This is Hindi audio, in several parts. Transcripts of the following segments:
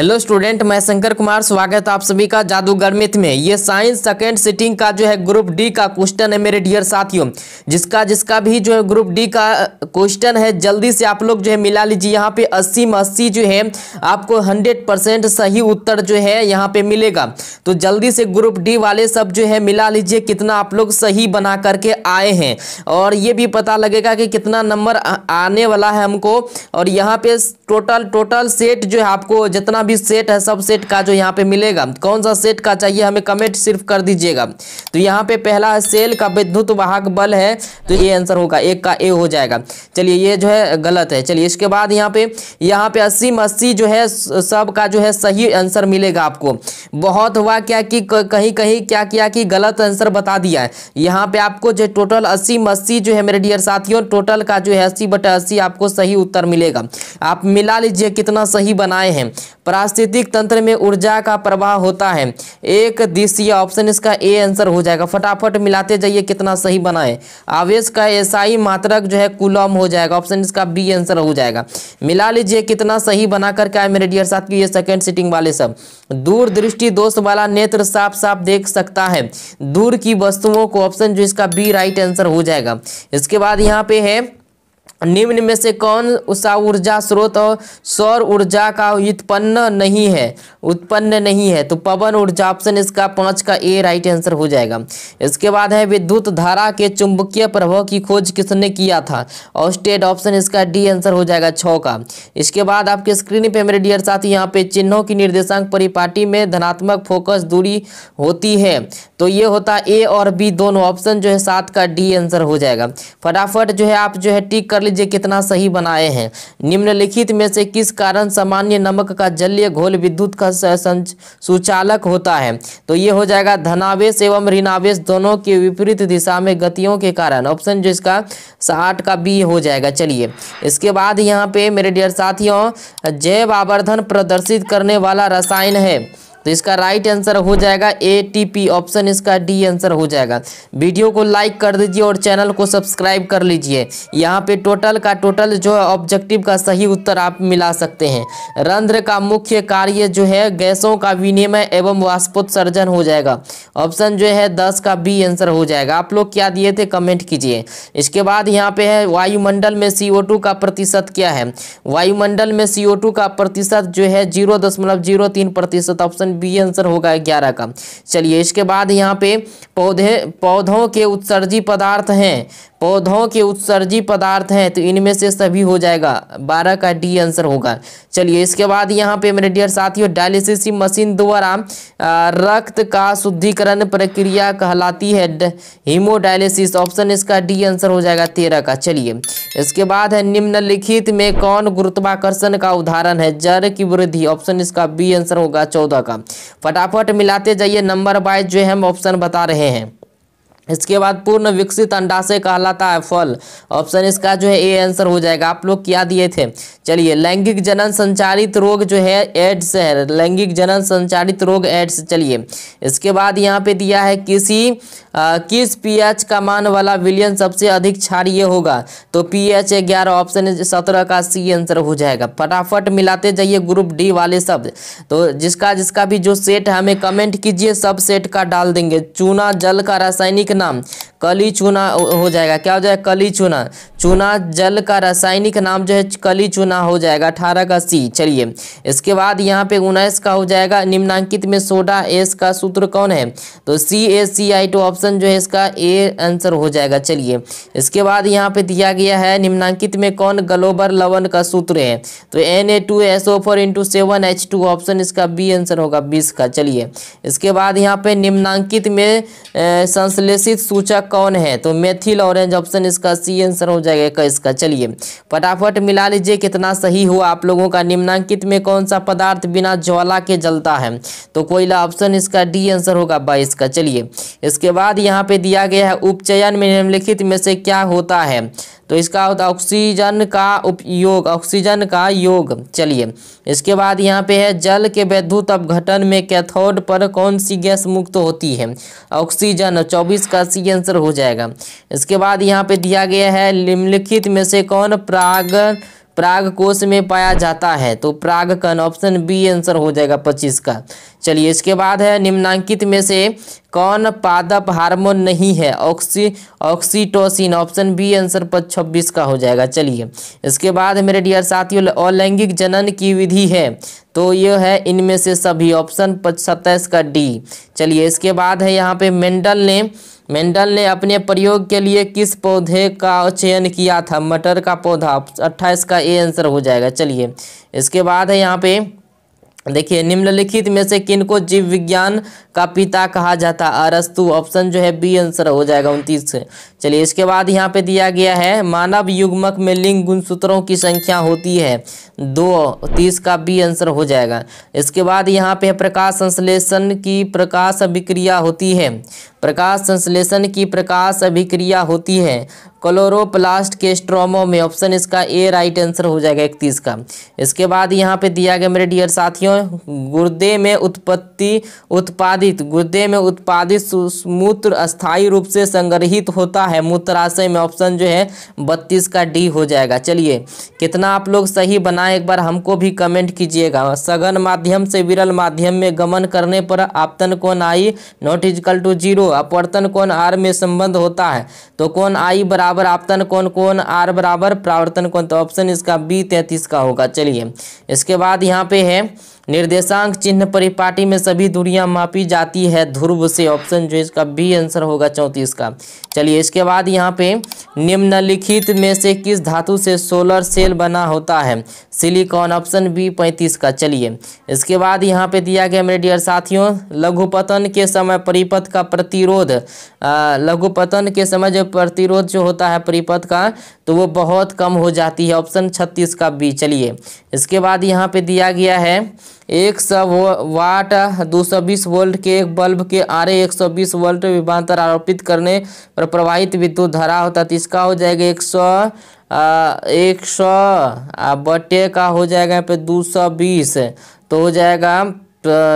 हेलो स्टूडेंट मैं शंकर कुमार स्वागत आप सभी का जादूगर मिथ में ये साइंस सेकेंड सिटिंग का जो है ग्रुप डी का क्वेश्चन है मेरे डियर साथियों जिसका जिसका भी जो है ग्रुप डी का क्वेश्चन है जल्दी से आप लोग जो है मिला लीजिए यहाँ पे अस्सी में अस्सी जो है आपको हंड्रेड परसेंट सही उत्तर जो है यहाँ पे मिलेगा तो जल्दी से ग्रुप डी वाले सब जो है मिला लीजिए कितना आप लोग सही बना करके आए हैं और ये भी पता लगेगा कि कितना नंबर आने वाला है हमको और यहाँ पे टोटल टोटल सेट जो है आपको जितना भी सेट है सब सेट का जो यहाँ पे मिलेगा कौन सा सेट का चाहिए हमें कमेंट सिर्फ कर दीजिएगा तो यहाँ पे पहला है सेल का विद्युत वाहक बल है तो ये आंसर होगा एक का ए हो जाएगा चलिए ये जो है गलत है चलिए इसके बाद यहाँ पे यहाँ पे अस्सी मस्सी जो है सब का जो है सही आंसर मिलेगा आपको बहुत हुआ क्या कि कहीं कहीं क्या किया कि गलत आंसर बता दिया है यहाँ पे आपको जो टोटल अस्सी मस्सी जो है मेरे डियर साथियों टोटल का जो है अस्सी बटे अस्सी आपको सही उत्तर मिलेगा आप मिला लीजिए कितना सही बनाए हैं पारिस्थितिक तंत्र में ऊर्जा का प्रवाह होता है एक दिशीय ऑप्शन इसका ए आंसर हो जाएगा फटाफट मिलाते जाइए कितना सही बनाए आवेश का एसआई मात्रक जो है कुलम हो जाएगा ऑप्शन इसका बी आंसर हो जाएगा मिला लीजिए कितना सही बना करके आए मेरे डियर साथ की ये सेकेंड सीटिंग वाले सब दूर दृष्टि दोष वाला नेत्र साफ साफ देख सकता है दूर की वस्तुओं को ऑप्शन जो इसका बी राइट आंसर हो जाएगा इसके बाद यहाँ पे है निम्न में से कौन सा ऊर्जा स्रोत और सौर ऊर्जा का उत्पन्न नहीं है उत्पन्न नहीं है तो पवन ऊर्जा ऑप्शन इसका पांच का ए राइट आंसर हो जाएगा इसके बाद है विद्युत धारा के चुंबकीय प्रभाव की खोज किसने किया था स्टेट ऑप्शन इसका डी आंसर हो जाएगा छ का इसके बाद आपके स्क्रीन पे मेरे डियर साथी यहाँ पे चिन्हों की निर्देशांक परिपाटी में धनात्मक फोकस दूरी होती है तो ये होता ए और बी दोनों ऑप्शन जो है सात का डी आंसर हो जाएगा फटाफट जो है आप जो है टिक कर कर लीजिए कितना सही बनाए हैं निम्नलिखित में से किस कारण सामान्य नमक का जलीय घोल विद्युत का सुचालक होता है तो ये हो जाएगा धनावेश एवं ऋणावेश दोनों के विपरीत दिशा में गतियों के कारण ऑप्शन जो इसका साठ का बी हो जाएगा चलिए इसके बाद यहाँ पे मेरे डियर साथियों जैव आवर्धन प्रदर्शित करने वाला रसायन है तो इसका राइट आंसर हो जाएगा ए टी पी ऑप्शन इसका डी आंसर हो जाएगा वीडियो को लाइक कर दीजिए और चैनल को सब्सक्राइब कर लीजिए यहाँ पे टोटल का टोटल जो है ऑब्जेक्टिव का सही उत्तर आप मिला सकते हैं रंध्र का मुख्य कार्य जो है गैसों का विनिमय एवं वाष्पोत्सर्जन हो जाएगा ऑप्शन जो है दस का बी आंसर हो जाएगा आप लोग क्या दिए थे कमेंट कीजिए इसके बाद यहाँ पे है वायुमंडल में CO2 का प्रतिशत क्या है वायुमंडल में CO2 का प्रतिशत जो है जीरो दशमलव जीरो तीन प्रतिशत ऑप्शन ऑप्शन बी आंसर होगा ग्यारह का चलिए इसके बाद यहाँ पे पौधे पौधों के उत्सर्जी पदार्थ हैं पौधों के उत्सर्जी पदार्थ हैं तो इनमें से सभी हो जाएगा बारह का डी आंसर होगा चलिए इसके बाद यहाँ पे मेरे डियर साथियों डायलिसिस मशीन द्वारा रक्त का शुद्धिकरण प्रक्रिया कहलाती है हीमोडायलिसिस ऑप्शन इसका डी आंसर हो जाएगा तेरह का चलिए इसके बाद है निम्नलिखित में कौन गुरुत्वाकर्षण का उदाहरण है जर की वृद्धि ऑप्शन इसका बी आंसर होगा चौदह का फटाफट मिलाते जाइए नंबर वाइज जो हम ऑप्शन बता रहे हैं इसके बाद पूर्ण विकसित अंडाशय कहलाता है फल ऑप्शन इसका जो है ए आंसर हो जाएगा आप लोग क्या दिए थे चलिए लैंगिक जनन संचारित रोग जो है एड्स है लैंगिक जनन संचारित रोग एड्स चलिए इसके बाद यहाँ पे दिया है किसी आ, किस पीएच का मान वाला विलियन सबसे अधिक क्षारिय होगा तो पीएच एच ग्यारह ऑप्शन सत्रह का सी आंसर हो जाएगा फटाफट मिलाते जाइए ग्रुप डी वाले शब्द तो जिसका जिसका भी जो सेट हमें कमेंट कीजिए सब सेट का डाल देंगे चूना जल का रासायनिक नाम कली चूना हो जाएगा क्या हो जाएगा कली चूना चूना जल का रासायनिक नाम जो है कली चूना हो जाएगा अठारह का सी चलिए इसके बाद यहाँ पे उन्नीस का हो जाएगा निम्नांकित में सोडा एस का सूत्र कौन है तो सी ए सी आई टू ऑप्शन जो है इसका ए आंसर हो जाएगा चलिए इसके बाद यहाँ पे दिया गया है निम्नांकित में कौन ग्लोबर लवन का सूत्र है तो N A two S O four into seven H two option इसका बी आंसर होगा बीस का चलिए इसके बाद यहाँ पे निम्नांकित में संश्लेषित दूषित सूचक कौन है तो मेथिल ऑरेंज ऑप्शन इसका सी आंसर हो जाएगा का इसका चलिए फटाफट मिला लीजिए कितना सही हुआ आप लोगों का निम्नांकित में कौन सा पदार्थ बिना ज्वाला के जलता है तो कोयला ऑप्शन इसका डी आंसर होगा बाईस का चलिए इसके बाद यहाँ पे दिया गया है उपचयन में निम्नलिखित में से क्या होता है तो इसका होता ऑक्सीजन का उपयोग ऑक्सीजन का योग चलिए इसके बाद यहाँ पे है जल के वैद्युत अपघटन में कैथोड पर कौन सी गैस मुक्त होती है ऑक्सीजन चौबीस का सी आंसर हो जाएगा इसके बाद यहाँ पे दिया गया है निम्नलिखित में से कौन प्राग प्राग कोश में पाया जाता है तो प्राग कण ऑप्शन बी आंसर हो जाएगा पच्चीस का चलिए इसके बाद है निम्नांकित में से कौन पादप हार्मोन नहीं है oxy oxytocin option B answer पर छब्बीस का हो जाएगा चलिए इसके बाद मेरे डियर साथियों अलैंगिक जनन की विधि है तो यह है इनमें से सभी ऑप्शन सत्ताईस का डी चलिए इसके बाद है यहाँ पे मेंडल ने मेंडल ने अपने प्रयोग के लिए किस पौधे का चयन किया था मटर का पौधा अट्ठाईस का ए आंसर हो जाएगा चलिए इसके बाद है यहाँ पे देखिए निम्नलिखित में से किनको जीव विज्ञान का पिता कहा जाता अरस्तु ऑप्शन जो है बी आंसर हो जाएगा उनतीस से चलिए इसके बाद यहाँ पे दिया गया है मानव युग्मक में लिंग गुणसूत्रों की संख्या होती है दो तीस का बी आंसर हो जाएगा इसके बाद यहाँ पे प्रकाश संश्लेषण की प्रकाश अभिक्रिया होती है प्रकाश संश्लेषण की प्रकाश अभिक्रिया होती है क्लोरोप्लास्ट के स्ट्रोमो में ऑप्शन इसका ए राइट आंसर हो जाएगा इकतीस का इसके बाद यहाँ पे दिया गया मेरे डियर साथियों गुर्दे में उत्पत्ति उत्पादित गुर्दे में उत्पादित मूत्र अस्थाई रूप से संग्रहित होता है मूत्राशय में ऑप्शन जो है बत्तीस का डी हो जाएगा चलिए कितना आप लोग सही बनाए एक बार हमको भी कमेंट कीजिएगा सघन माध्यम से विरल माध्यम में गमन करने पर आपतन कोनाई नॉट इजकल टू जीरो अपवर्तन कोण आर में संबंध होता है तो कौन आई बराबर आपतन कोण कौन आर बराबर प्रावर्तन कोण तो ऑप्शन इसका बी तैतीस का होगा चलिए इसके बाद यहाँ पे है निर्देशांक चिन्ह परिपाटी में सभी दूरियां मापी जाती है ध्रुव से ऑप्शन जो इसका बी आंसर होगा चौंतीस का चलिए इसके बाद यहाँ पे निम्नलिखित में से किस धातु से सोलर सेल बना होता है सिलिकॉन ऑप्शन बी पैंतीस का चलिए इसके बाद यहाँ पे दिया गया मेरे डियर साथियों लघुपतन के समय परिपथ का प्रतिरोध लघुपतन के समय जो प्रतिरोध जो होता है परिपथ का तो वो बहुत कम हो जाती है ऑप्शन छत्तीस का बी चलिए इसके बाद यहाँ पे दिया गया है एक सौ वाट दो सौ बीस वोल्ट के एक बल्ब के आरे एक सौ बीस वोल्ट विभांतर आरोपित करने पर प्रवाहित विद्युत धारा होता है तो इसका हो जाएगा एक सौ एक सौ बटे का हो जाएगा यहाँ पे दो सौ बीस तो हो जाएगा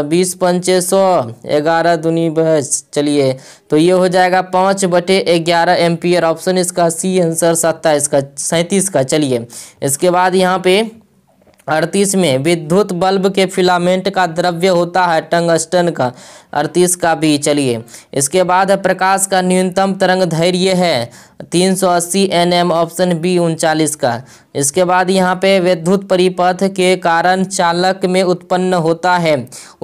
बीस पंचे सौ ग्यारह दुनी बहस चलिए तो ये हो जाएगा पाँच बटे ग्यारह एम्पियर ऑप्शन इसका सी आंसर सत्ताईस का सैंतीस का चलिए इसके बाद यहाँ पे अड़तीस में विद्युत बल्ब के फिलामेंट का द्रव्य होता है टंगस्टन का अड़तीस का भी चलिए इसके बाद प्रकाश का न्यूनतम तरंग धैर्य है 380 सौ अस्सी एन एम ऑप्शन बी उनचालीस का इसके बाद यहाँ पे विद्युत परिपथ के कारण चालक में उत्पन्न होता है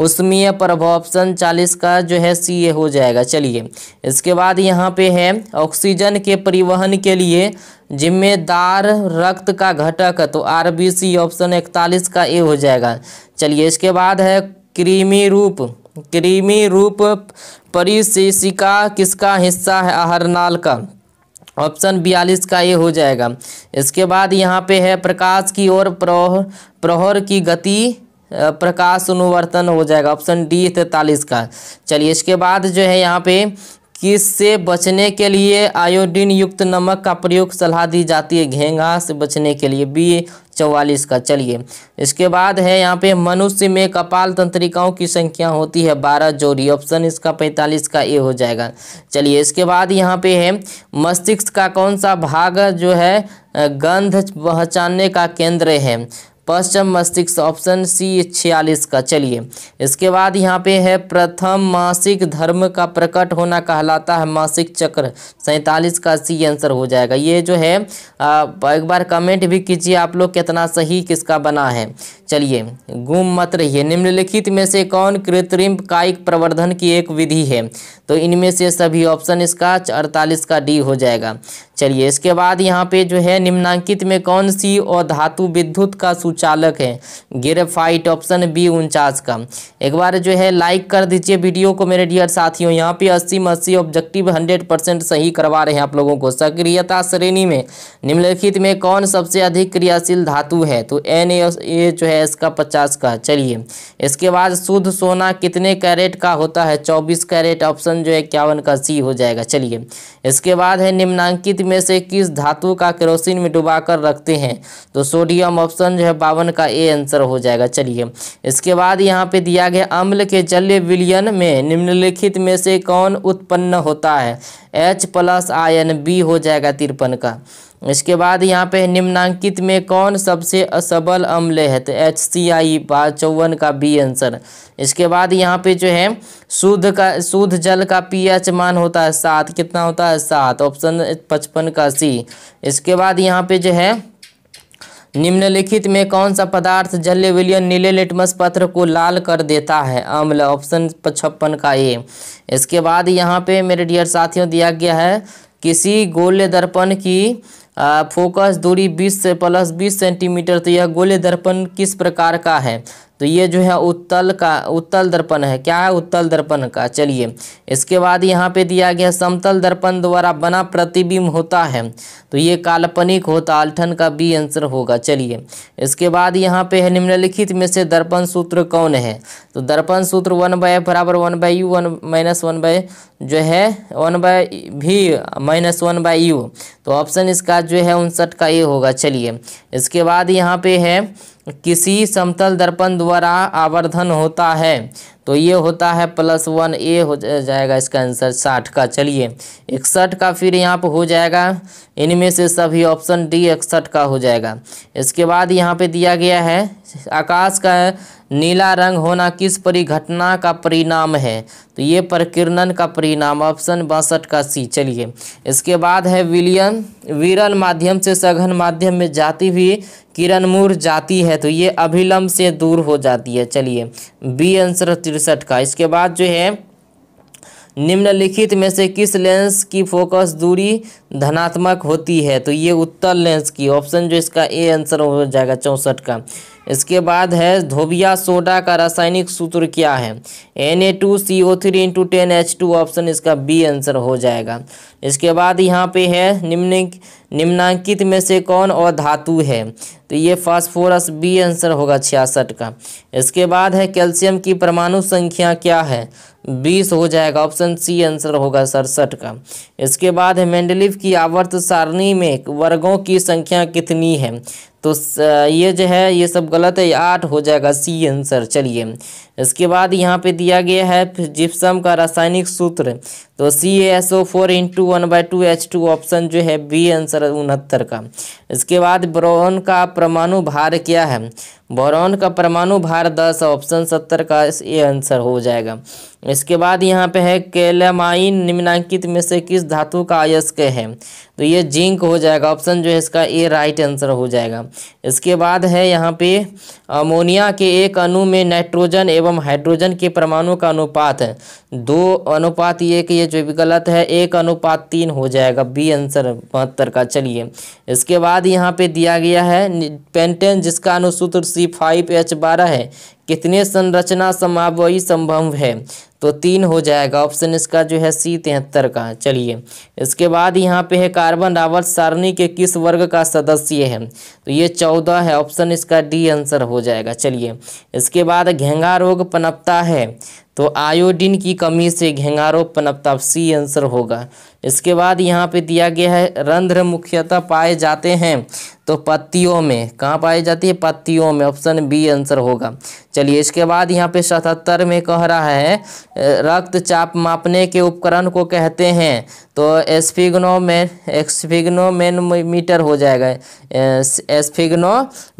उसमीय प्रभाव ऑप्शन चालीस का जो है सी ए हो जाएगा चलिए इसके बाद यहाँ पे है ऑक्सीजन के परिवहन के लिए जिम्मेदार रक्त का घटक तो आर बी सी ऑप्शन इकतालीस का ए हो जाएगा चलिए इसके बाद है क्रीमी रूप क्रीमी रूप परिशिशिका किसका हिस्सा है नाल का ऑप्शन बयालीस का ये हो जाएगा इसके बाद यहाँ पे है प्रकाश की ओर प्रहर प्रहर की गति प्रकाश अनुवर्तन हो जाएगा ऑप्शन डी तैतालीस का चलिए इसके बाद जो है यहाँ पे किस से बचने के लिए आयोडीन युक्त नमक का प्रयोग सलाह दी जाती है घेंगा से बचने के लिए बी चौवालीस का चलिए इसके बाद है यहाँ पे मनुष्य में कपाल तंत्रिकाओं की संख्या होती है बारह जोड़ी ऑप्शन इसका पैंतालीस का ए हो जाएगा चलिए इसके बाद यहाँ पे है मस्तिष्क का कौन सा भाग जो है गंध पहचानने का केंद्र है पश्चिम मस्तिष्क ऑप्शन सी छियालीस का चलिए इसके बाद यहाँ पे है प्रथम मासिक धर्म का प्रकट होना कहलाता है मासिक चक्र सैंतालीस का सी आंसर हो जाएगा ये जो है आ, एक बार कमेंट भी कीजिए आप लोग कितना सही किसका बना है चलिए गुम मत रहिए निम्नलिखित में से कौन कृत्रिम कायिक प्रवर्धन की एक विधि है तो इनमें से सभी ऑप्शन इसका अड़तालीस का डी हो जाएगा चलिए इसके बाद यहाँ पे जो है निम्नांकित में कौन सी और धातु विद्युत का सूचना चालक है ग्रेफाइट ऑप्शन बी उनचास का एक बार जो है लाइक कर दीजिए वीडियो को मेरे डियर साथियों यहाँ पे अस्सी में अस्सी ऑब्जेक्टिव हंड्रेड परसेंट सही करवा रहे हैं आप लोगों को सक्रियता श्रेणी में निम्नलिखित में कौन सबसे अधिक क्रियाशील धातु है तो एन ए जो है इसका पचास का चलिए इसके बाद शुद्ध सोना कितने कैरेट का होता है चौबीस कैरेट ऑप्शन जो है इक्यावन का सी हो जाएगा चलिए इसके बाद है निम्नांकित में से किस धातु का क्रोसिन में डुबाकर रखते हैं तो सोडियम ऑप्शन जो है बावन का ए आंसर हो जाएगा चलिए इसके बाद यहाँ पे दिया गया अम्ल के जल्य विलियन में निम्नलिखित में से कौन उत्पन्न होता है एच प्लस आयन बी हो जाएगा तिरपन का इसके बाद यहाँ पे निम्नांकित में कौन सबसे असबल अम्ल है तो एच सी आई चौवन का बी आंसर इसके बाद यहाँ पे जो है शुद्ध का शुद्ध जल का पीएच मान होता है सात कितना होता है सात ऑप्शन पचपन का सी इसके बाद यहाँ पे जो है निम्नलिखित में कौन सा पदार्थ जल्य विलियन नीले लिटमस पत्र को लाल कर देता है अम्ल ऑप्शन छप्पन का ए इसके बाद यहाँ पे मेरे डियर साथियों दिया गया है किसी गोले दर्पण की फोकस दूरी 20 से प्लस 20 सेंटीमीटर तो यह गोले दर्पण किस प्रकार का है तो ये जो है उत्तल का उत्तल दर्पण है क्या है उत्तल दर्पण का चलिए इसके बाद यहाँ पे दिया गया समतल दर्पण द्वारा बना प्रतिबिंब होता है तो ये काल्पनिक होता आल्ठन का बी आंसर होगा चलिए इसके बाद यहाँ पे है निम्नलिखित में से दर्पण सूत्र कौन है तो दर्पण सूत्र वन बाय बराबर one by u one minus one by जो है one by v minus one by u तो ऑप्शन इसका जो है उनसठ का ए होगा चलिए इसके बाद यहाँ पे है किसी समतल दर्पण द्वारा आवर्धन होता है तो ये होता है प्लस वन ए हो जाएगा इसका आंसर साठ का चलिए इकसठ का फिर यहाँ पर हो जाएगा इनमें से सभी ऑप्शन डी इकसठ का हो जाएगा इसके बाद यहाँ पे दिया गया है आकाश का नीला रंग होना किस परिघटना का परिणाम है तो ये प्रकीर्णन का परिणाम ऑप्शन बासठ का सी चलिए इसके बाद है विलियन विरल माध्यम से सघन माध्यम में जाती भी किरणमूर जाती है तो ये अभिलंब से दूर हो जाती है चलिए बी आंसर तिरसठ का इसके बाद जो है निम्नलिखित में से किस लेंस की फोकस दूरी धनात्मक होती है तो ये उत्तर लेंस की ऑप्शन जो इसका ए आंसर हो जाएगा चौंसठ का इसके बाद है धोबिया सोडा का रासायनिक सूत्र क्या है N A two C O three into ten H two option इसका बी आंसर हो जाएगा इसके बाद यहाँ पे है निम्न निम्नांकित में से कौन और धातु है तो ये फास्फोरस बी आंसर होगा छियासठ का इसके बाद है कैल्शियम की परमाणु संख्या क्या है बीस हो जाएगा ऑप्शन सी आंसर होगा सड़सठ का इसके बाद है मेंडलिव की आवर्त सारणी में वर्गों की संख्या कितनी है तो ये जो है ये सब गलत है आठ हो जाएगा सी आंसर चलिए इसके बाद यहाँ पे दिया गया है जिप्सम का रासायनिक सूत्र तो C S O four into one by two H two option जो है बी आंसर उनहत्तर का इसके बाद ब्रोन का परमाणु भार क्या है बोरोन का परमाणु भार दस ऑप्शन सत्तर का ए आंसर हो जाएगा इसके बाद यहाँ पे है केलेमाइन निम्नांकित में से किस धातु का अयस्क है तो ये जिंक हो जाएगा ऑप्शन जो है इसका ए राइट आंसर हो जाएगा इसके बाद है यहाँ पे अमोनिया के एक अणु में नाइट्रोजन एवं हाइड्रोजन के परमाणु का अनुपात है दो अनुपात ये कि ये जो भी गलत है एक अनुपात तीन हो जाएगा बी आंसर बहत्तर का चलिए इसके बाद यहाँ पे दिया गया है पेंटेन जिसका अनुसूत्र सी फाइव एच बारह है कितने संरचना समावयी संभव है तो तीन हो जाएगा ऑप्शन इसका जो है सी तिहत्तर का चलिए इसके बाद यहाँ पे है कार्बन रावत सारणी के किस वर्ग का सदस्य है तो ये चौदह है ऑप्शन इसका डी आंसर हो जाएगा चलिए इसके बाद घेंगा रोग पनपता है तो आयोडीन की कमी से घेंगारो पनपता सी आंसर होगा इसके बाद यहाँ पे दिया गया है रंध्र मुख्यतः पाए जाते हैं तो पत्तियों में कहाँ पाई जाती है पत्तियों में ऑप्शन बी आंसर होगा चलिए इसके बाद यहाँ पे सतहत्तर में कह रहा है रक्तचाप मापने के उपकरण को कहते हैं तो मैन मीटर हो जाएगा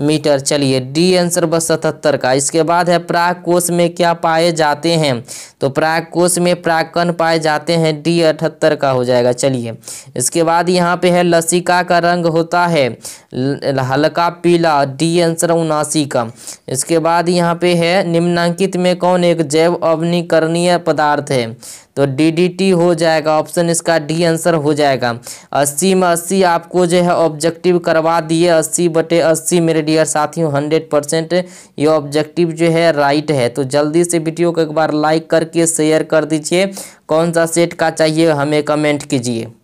मीटर चलिए डी आंसर बस सतहत्तर का इसके बाद है प्राग कोष में क्या पाए जाते हैं तो प्राग कोष में कण पाए जाते हैं डी अठहत्तर का हो जाएगा चलिए इसके बाद यहाँ पे है लसिका का रंग होता है हल्का पीला डी आंसर उनासी का इसके बाद यहाँ पे है निम्नांकित में कौन एक जैव अवनीकरणीय पदार्थ है तो डी हो जाएगा ऑप्शन इसका डी आंसर हो जाएगा अस्सी में अस्सी आपको जो है ऑब्जेक्टिव करवा दिए अस्सी बटे अस्सी मेरे डियर साथियों हंड्रेड परसेंट ये ऑब्जेक्टिव जो है राइट है तो जल्दी से वीडियो को एक बार लाइक करके शेयर कर दीजिए कौन सा सेट का चाहिए हमें कमेंट कीजिए